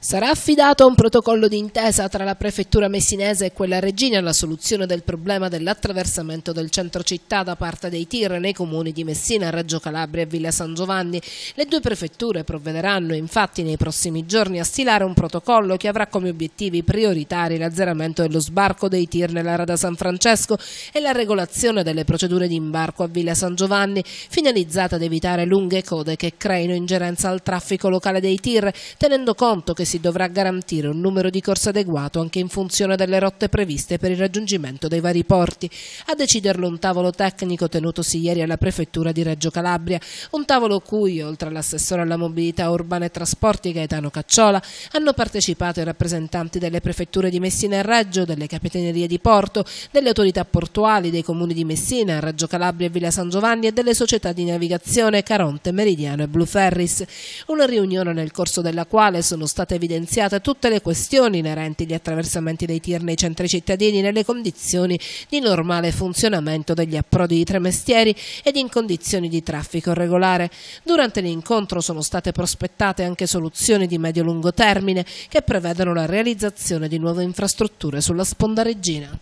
Sarà affidato a un protocollo d'intesa tra la prefettura messinese e quella regina la soluzione del problema dell'attraversamento del centro città da parte dei tir nei comuni di Messina, Reggio Calabria e Villa San Giovanni. Le due prefetture provvederanno infatti nei prossimi giorni a stilare un protocollo che avrà come obiettivi prioritari l'azzeramento e lo sbarco dei tir nella Rada San Francesco e la regolazione delle procedure di imbarco a Villa San Giovanni, finalizzata ad evitare lunghe code che creino ingerenza al traffico locale dei tir, tenendo conto che si dovrà garantire un numero di corse adeguato anche in funzione delle rotte previste per il raggiungimento dei vari porti. A deciderlo un tavolo tecnico tenutosi ieri alla Prefettura di Reggio Calabria, un tavolo cui, oltre all'assessore alla mobilità urbana e trasporti Gaetano Cacciola, hanno partecipato i rappresentanti delle prefetture di Messina e Reggio, delle capitanerie di Porto, delle autorità portuali, dei comuni di Messina, Reggio Calabria e Villa San Giovanni e delle società di navigazione Caronte, Meridiano e Blue Ferris. Una riunione nel corso della quale sono state evidenziate tutte le questioni inerenti agli attraversamenti dei tir nei centri cittadini nelle condizioni di normale funzionamento degli approdi di tre mestieri ed in condizioni di traffico regolare. Durante l'incontro sono state prospettate anche soluzioni di medio-lungo termine che prevedono la realizzazione di nuove infrastrutture sulla sponda regina.